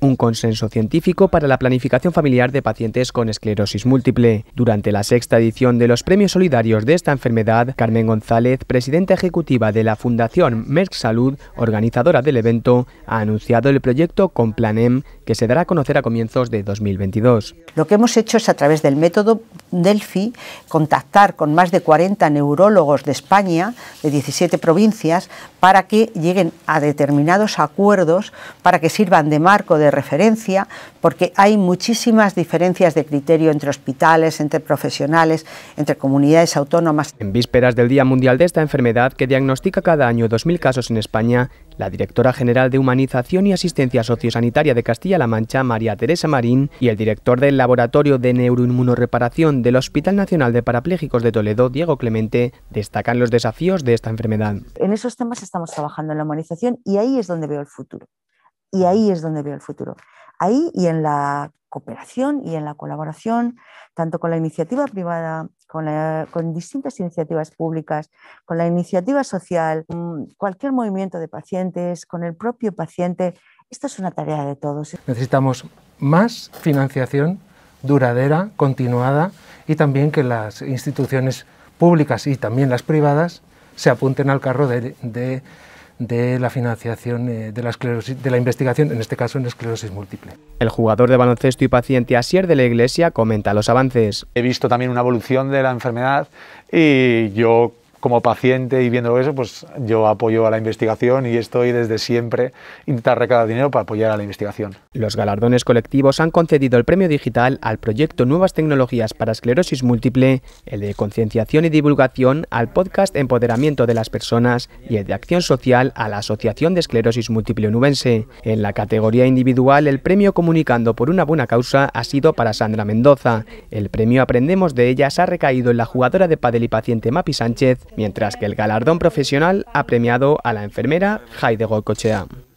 un consenso científico para la planificación familiar de pacientes con esclerosis múltiple. Durante la sexta edición de los premios solidarios de esta enfermedad, Carmen González, presidenta ejecutiva de la Fundación Merck Salud, organizadora del evento, ha anunciado el proyecto Complanem, que se dará a conocer a comienzos de 2022. Lo que hemos hecho es a través del método Delphi contactar con más de 40 neurólogos de España, de 17 provincias, para que lleguen a determinados acuerdos para que sirvan de marco de referencia, porque hay muchísimas diferencias de criterio entre hospitales, entre profesionales, entre comunidades autónomas. En vísperas del Día Mundial de esta enfermedad, que diagnostica cada año 2.000 casos en España, la directora general de Humanización y Asistencia Sociosanitaria de Castilla-La Mancha, María Teresa Marín, y el director del Laboratorio de Neuroinmunoreparación del Hospital Nacional de Parapléjicos de Toledo, Diego Clemente, destacan los desafíos de esta enfermedad. En esos temas estamos trabajando en la humanización y ahí es donde veo el futuro. Y ahí es donde veo el futuro. Ahí y en la cooperación y en la colaboración, tanto con la iniciativa privada, con, distintas iniciativas públicas, con la iniciativa social, mm, cualquier movimiento de pacientes, con el propio paciente. esto es una tarea de todos. Necesitamos más financiación duradera, continuada, y también que las instituciones públicas y también las privadas se apunten al carro de de la financiación eh, de la, de la investigación, en este caso en esclerosis múltiple. El jugador de baloncesto y paciente Asier de la Iglesia comenta los avances. He visto también una evolución de la enfermedad y yo como paciente y viendo eso, pues yo apoyo a la investigación y estoy desde siempre intentar recaudar dinero para apoyar a la investigación. Los galardones colectivos han concedido el premio digital al proyecto Nuevas Tecnologías para Esclerosis Múltiple, el de Concienciación y Divulgación al podcast Empoderamiento de las Personas y el de Acción Social a la Asociación de Esclerosis Múltiple Onubense. En la categoría individual, el premio Comunicando por una buena causa ha sido para Sandra Mendoza. El premio Aprendemos de ellas ha recaído en la jugadora de padel y paciente Mapi Sánchez mientras que el galardón profesional ha premiado a la enfermera Heide Cochean.